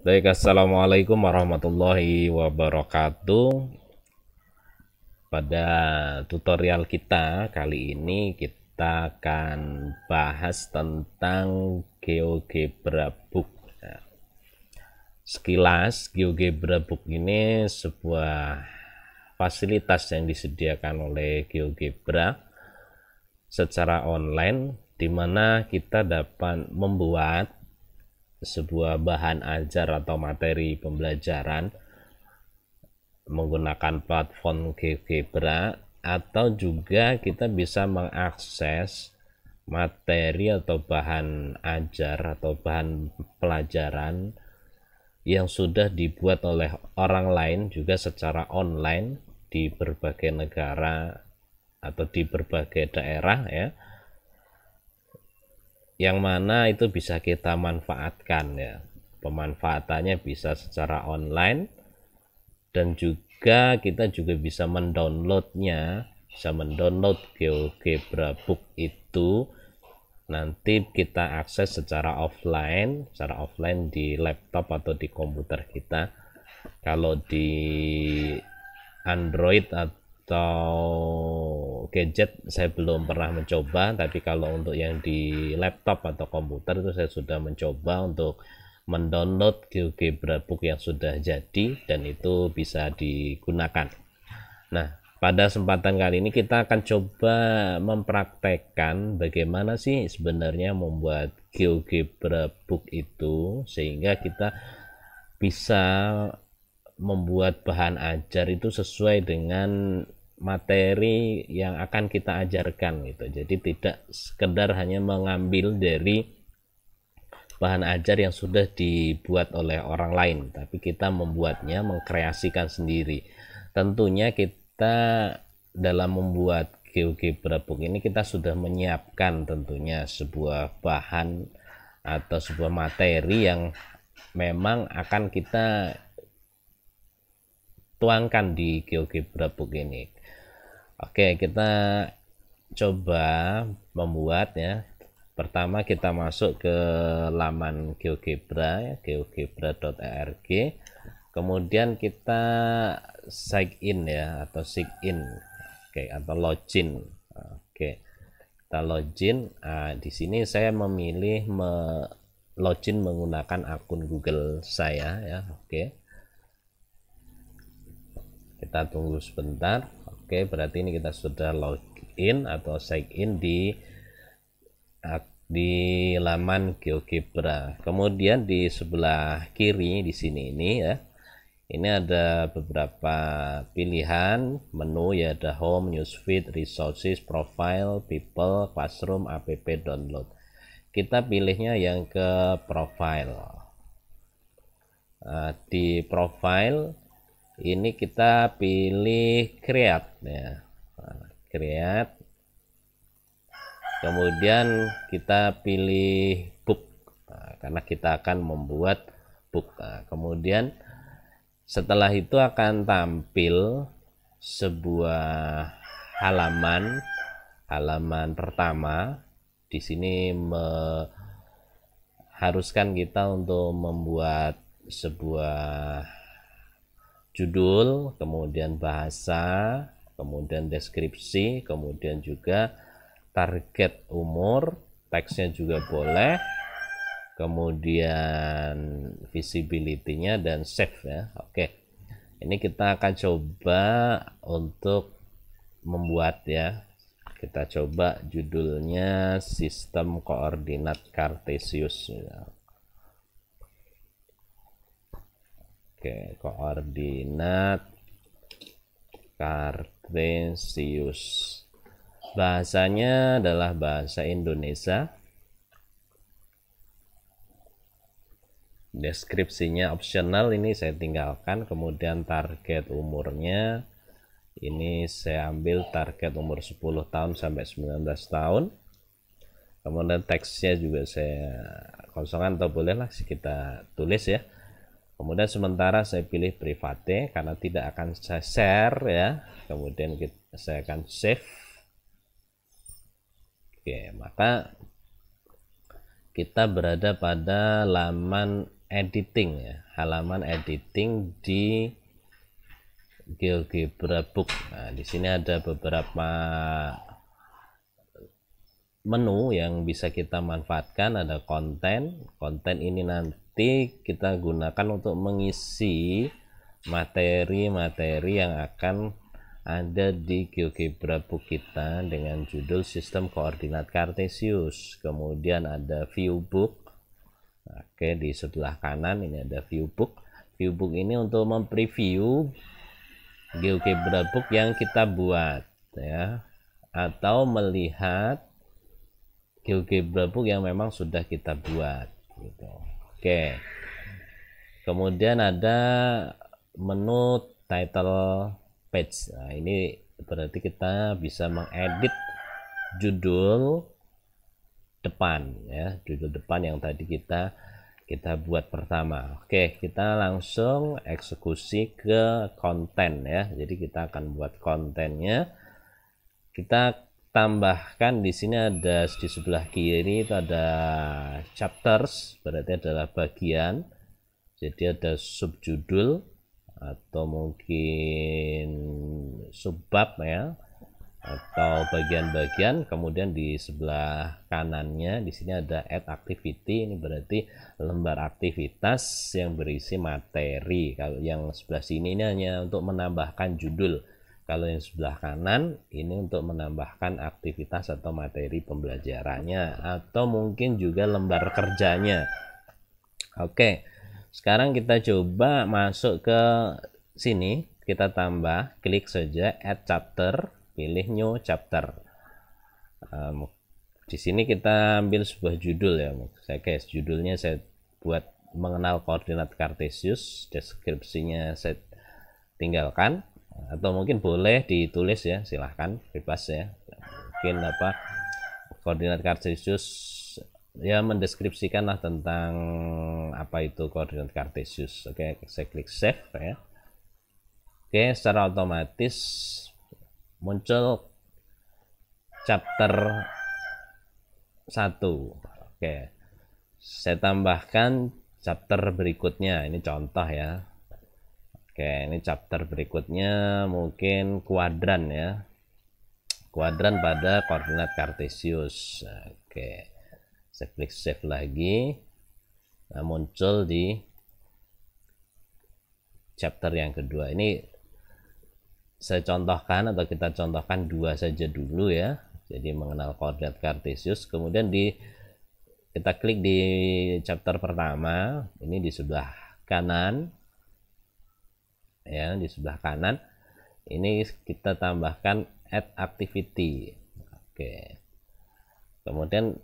Baik, Assalamualaikum warahmatullahi wabarakatuh. Pada tutorial kita kali ini kita akan bahas tentang GeoGebra Book. Ya. sekilas GeoGebra Book ini sebuah fasilitas yang disediakan oleh GeoGebra secara online di mana kita dapat membuat sebuah bahan ajar atau materi pembelajaran menggunakan platform GeoGebra atau juga kita bisa mengakses materi atau bahan ajar atau bahan pelajaran yang sudah dibuat oleh orang lain juga secara online di berbagai negara atau di berbagai daerah ya yang mana itu bisa kita manfaatkan ya. Pemanfaatannya bisa secara online dan juga kita juga bisa mendownloadnya, bisa mendownload GeoGebra Book itu nanti kita akses secara offline, secara offline di laptop atau di komputer kita. Kalau di Android atau gadget saya belum pernah mencoba, tapi kalau untuk yang di laptop atau komputer itu saya sudah mencoba untuk mendownload GeoGebra book yang sudah jadi dan itu bisa digunakan. Nah, pada kesempatan kali ini kita akan coba mempraktekkan bagaimana sih sebenarnya membuat GeoGebra book itu sehingga kita bisa membuat bahan ajar itu sesuai dengan materi yang akan kita ajarkan gitu. Jadi tidak sekedar hanya mengambil dari bahan ajar yang sudah dibuat oleh orang lain, tapi kita membuatnya, mengkreasikan sendiri. Tentunya kita dalam membuat GeoGebra Book ini kita sudah menyiapkan tentunya sebuah bahan atau sebuah materi yang memang akan kita tuangkan di GeoGebra Book ini Oke, kita coba membuat ya. Pertama kita masuk ke laman GeoGebra ya, geogebra.org. Kemudian kita sign in ya atau sign in. Oke, atau login. Oke. Kita login. Nah, di sini saya memilih me login menggunakan akun Google saya ya. Oke. Kita tunggu sebentar. Oke, berarti ini kita sudah login atau sign in di di laman GeoGebra. Kemudian di sebelah kiri di sini ini ya. Ini ada beberapa pilihan menu ya ada home, newsfeed, resources, profile, people, classroom, app download. Kita pilihnya yang ke profile. Nah, di profile ini kita pilih create ya nah, create kemudian kita pilih book nah, karena kita akan membuat book nah, kemudian setelah itu akan tampil sebuah halaman halaman pertama di sini mengharuskan kita untuk membuat sebuah judul, kemudian bahasa, kemudian deskripsi, kemudian juga target umur, teksnya juga boleh, kemudian visibility-nya dan save ya. Oke. Ini kita akan coba untuk membuat ya. Kita coba judulnya sistem koordinat kartesius. Oke. Oke, koordinat kartesius Bahasanya adalah bahasa Indonesia. Deskripsinya opsional ini saya tinggalkan, kemudian target umurnya ini saya ambil target umur 10 tahun sampai 19 tahun kemudian teksnya juga saya kosongan atau bolehlah kita tulis ya Kemudian sementara saya pilih private karena tidak akan saya share ya. Kemudian kita, saya akan save. Oke, maka kita berada pada laman editing ya. Halaman editing di GeoGebra Book. Nah, di sini ada beberapa menu yang bisa kita manfaatkan ada konten konten ini nanti nanti kita gunakan untuk mengisi materi-materi yang akan ada di GeoGebra book kita dengan judul sistem koordinat kartesius kemudian ada view book oke di sebelah kanan ini ada view book view book ini untuk mempreview GeoGebra book yang kita buat ya atau melihat GeoGebra book yang memang sudah kita buat gitu Oke. Kemudian ada menu title page. Nah, ini berarti kita bisa mengedit judul depan ya, judul depan yang tadi kita kita buat pertama. Oke, kita langsung eksekusi ke konten ya. Jadi kita akan buat kontennya. Kita tambahkan di sini ada di sebelah kiri itu ada chapters berarti adalah bagian jadi ada subjudul atau mungkin subbab ya atau bagian-bagian kemudian di sebelah kanannya di sini ada add activity ini berarti lembar aktivitas yang berisi materi kalau yang sebelah sini ini hanya untuk menambahkan judul kalau yang sebelah kanan ini untuk menambahkan aktivitas atau materi pembelajarannya atau mungkin juga lembar kerjanya. Oke, sekarang kita coba masuk ke sini. Kita tambah, klik saja add chapter, pilih new chapter. Um, di sini kita ambil sebuah judul ya. Saya guys, judulnya saya buat mengenal koordinat kartesius, deskripsinya saya tinggalkan atau mungkin boleh ditulis ya silahkan bebas ya mungkin apa koordinat kartesius ya mendeskripsikanlah tentang apa itu koordinat kartesius oke saya klik save ya oke secara otomatis muncul chapter 1 oke saya tambahkan chapter berikutnya ini contoh ya Oke, ini chapter berikutnya mungkin kuadran ya. Kuadran pada koordinat kartesius. Oke. Saya klik save lagi. Nah, muncul di chapter yang kedua. Ini saya contohkan atau kita contohkan dua saja dulu ya. Jadi mengenal koordinat kartesius, kemudian di kita klik di chapter pertama, ini di sebelah kanan ya di sebelah kanan ini kita tambahkan add activity oke kemudian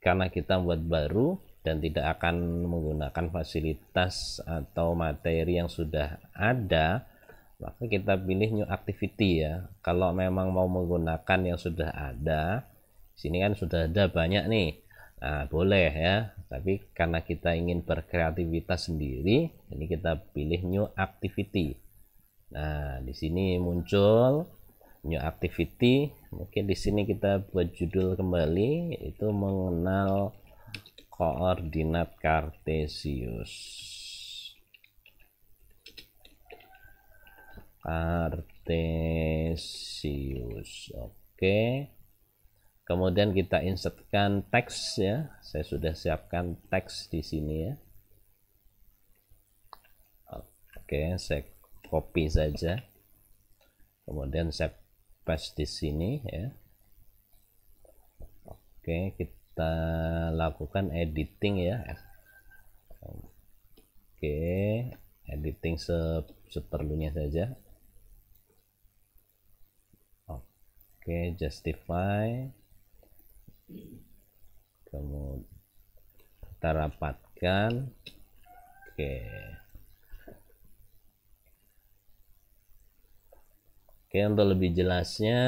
karena kita buat baru dan tidak akan menggunakan fasilitas atau materi yang sudah ada maka kita pilih new activity ya kalau memang mau menggunakan yang sudah ada sini kan sudah ada banyak nih nah boleh ya tapi karena kita ingin berkreativitas sendiri ini kita pilih new activity nah di sini muncul new activity mungkin di sini kita buat judul kembali itu mengenal koordinat kartesius kartesius oke okay. Kemudian kita insertkan teks ya. Saya sudah siapkan teks di sini ya. Oke, saya copy saja. Kemudian saya paste di sini ya. Oke, kita lakukan editing ya. Oke, editing se seperlunya saja. Oke, justify kemudian kita rapatkan oke oke untuk lebih jelasnya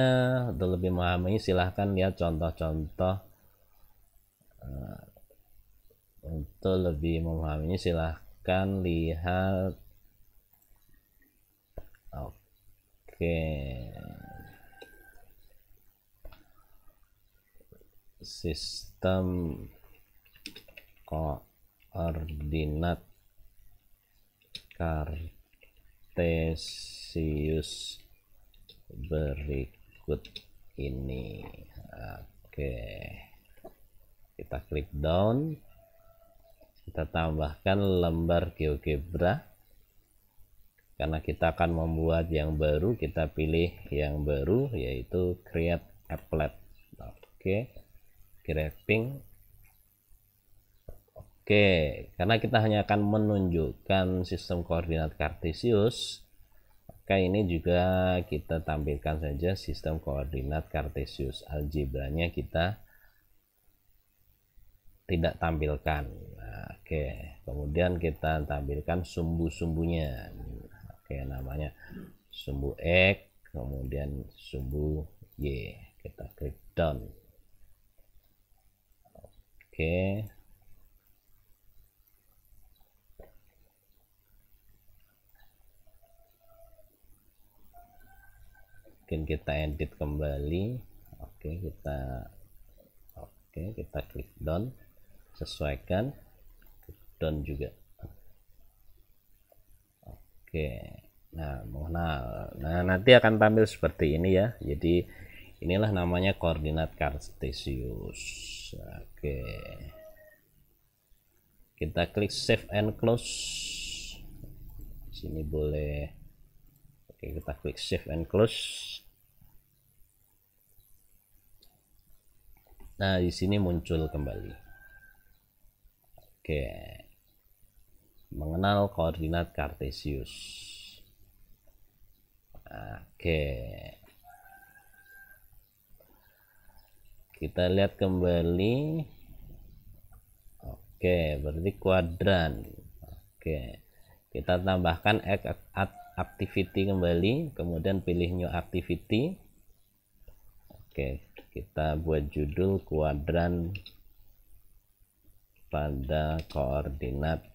untuk lebih memahami silahkan lihat contoh-contoh eh, untuk lebih memahaminya silahkan lihat oke sistem koordinat kartesius berikut ini oke kita klik down kita tambahkan lembar GeoGebra karena kita akan membuat yang baru kita pilih yang baru yaitu create applet oke okay graphing oke karena kita hanya akan menunjukkan sistem koordinat kartesius maka ini juga kita tampilkan saja sistem koordinat kartesius algebranya kita tidak tampilkan oke kemudian kita tampilkan sumbu-sumbunya oke namanya sumbu X kemudian sumbu Y kita klik down Oke. Mungkin kita edit kembali. Oke, kita Oke, kita klik down. Sesuaikan. Klik down juga. Oke. Nah, mengenal. Nah, nanti akan tampil seperti ini ya. Jadi inilah namanya koordinat kartesius oke kita klik save and close sini boleh oke kita klik save and close nah di sini muncul kembali oke mengenal koordinat kartesius oke kita lihat kembali oke berarti kuadran oke kita tambahkan activity kembali kemudian pilih new activity oke kita buat judul kuadran pada koordinat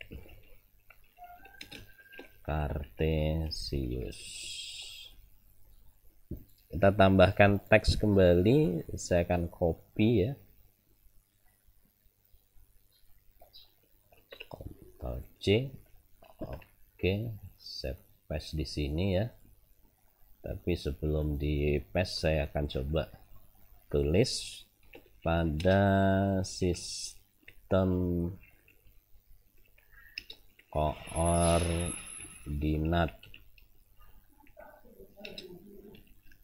kartesius kita tambahkan teks kembali saya akan copy ya Ctrl C oke saya paste di sini ya tapi sebelum di paste saya akan coba tulis pada sistem koordinat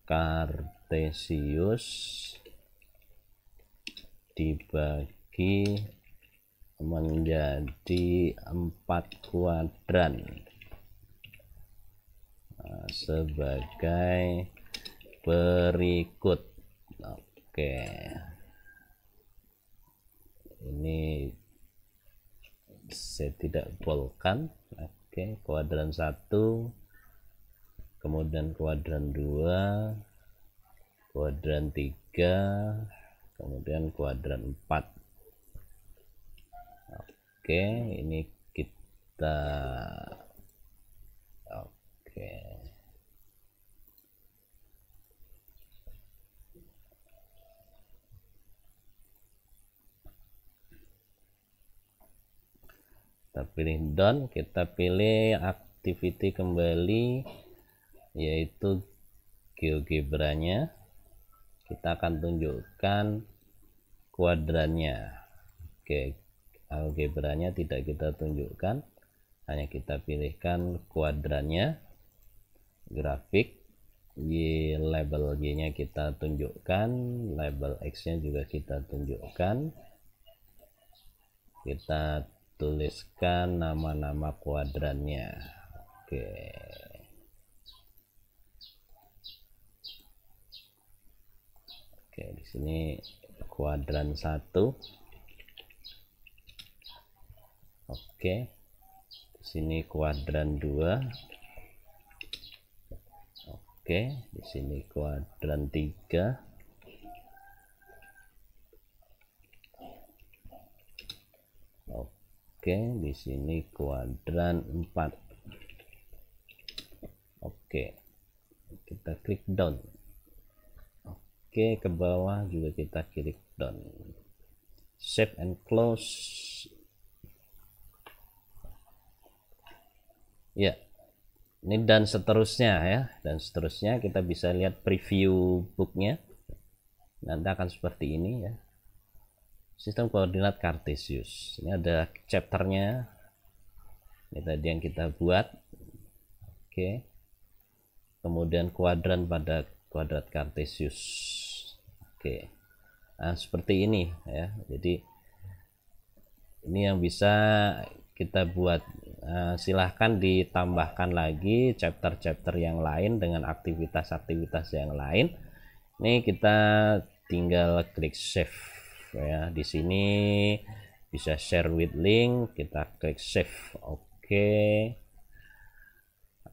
kartesius dibagi menjadi empat kuadran nah, sebagai berikut oke ini saya tidak bolkan oke kuadran satu kemudian kuadran 2 kuadran 3 kemudian kuadran 4 oke ini kita oke kita pilih done kita pilih activity kembali yaitu GeoGebra-nya kita akan tunjukkan kuadrannya oke algebranya tidak kita tunjukkan hanya kita pilihkan kuadrannya grafik y label y nya kita tunjukkan label x nya juga kita tunjukkan kita tuliskan nama-nama kuadrannya oke oke ya, di sini kuadran satu oke di sini kuadran dua oke di sini kuadran tiga Oke, di sini kuadran 4. Oke. Kita klik down. Oke, ke bawah juga kita klik down. Save and close. Ya. Ini dan seterusnya ya, dan seterusnya kita bisa lihat preview booknya. Nanti akan seperti ini ya. Sistem koordinat Cartesius. Ini ada chapternya. Ini tadi yang kita buat. Oke. Kemudian kuadran pada kuadrat kartesius oke nah, seperti ini ya jadi ini yang bisa kita buat uh, silahkan ditambahkan lagi chapter-chapter yang lain dengan aktivitas-aktivitas yang lain ini kita tinggal klik save ya di sini bisa share with link kita klik save oke okay.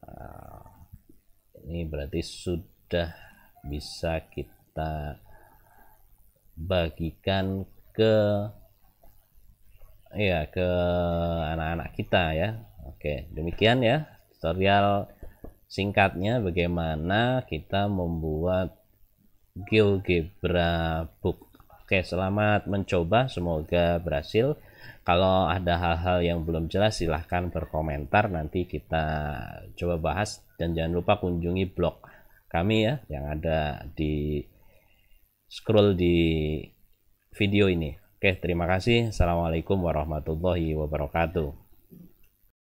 Ah, ini berarti sudah bisa kita bagikan ke ya ke anak-anak kita ya Oke demikian ya tutorial singkatnya bagaimana kita membuat GeoGebra book Oke selamat mencoba semoga berhasil kalau ada hal-hal yang belum jelas silahkan berkomentar nanti kita coba bahas dan jangan lupa kunjungi blog kami ya yang ada di scroll di video ini. Oke, terima kasih. Assalamualaikum warahmatullahi wabarakatuh.